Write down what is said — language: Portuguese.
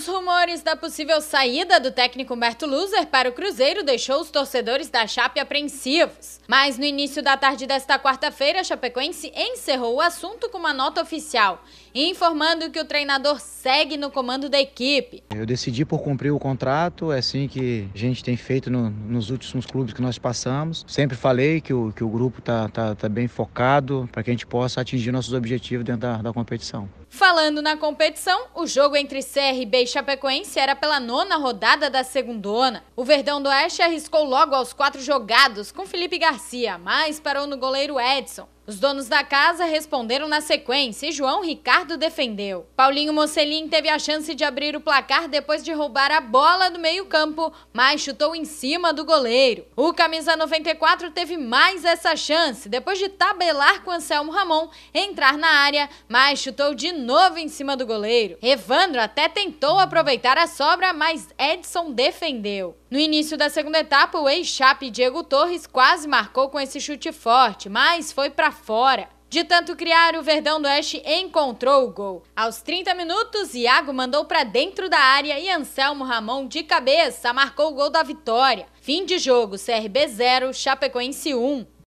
Os rumores da possível saída do técnico Humberto Luzer para o Cruzeiro deixou os torcedores da Chape apreensivos. Mas no início da tarde desta quarta-feira, a Chapecoense encerrou o assunto com uma nota oficial informando que o treinador segue no comando da equipe. Eu decidi por cumprir o contrato, é assim que a gente tem feito no, nos últimos clubes que nós passamos. Sempre falei que o, que o grupo está tá, tá bem focado para que a gente possa atingir nossos objetivos dentro da, da competição. Falando na competição, o jogo entre CRB e Chapecoense era pela nona rodada da segundona. O Verdão do Oeste arriscou logo aos quatro jogados com Felipe Garcia, mas parou no goleiro Edson. Os donos da casa responderam na sequência e João Ricardo defendeu. Paulinho Mocelin teve a chance de abrir o placar depois de roubar a bola do meio-campo, mas chutou em cima do goleiro. O camisa 94 teve mais essa chance depois de tabelar com Anselmo Ramon, entrar na área, mas chutou de novo em cima do goleiro. Evandro até tentou aproveitar a sobra, mas Edson defendeu. No início da segunda etapa, o ex-chape Diego Torres quase marcou com esse chute forte, mas foi para fora. De tanto criar, o Verdão do Oeste encontrou o gol. Aos 30 minutos, Iago mandou para dentro da área e Anselmo Ramon, de cabeça, marcou o gol da vitória. Fim de jogo, CRB 0, Chapecoense 1.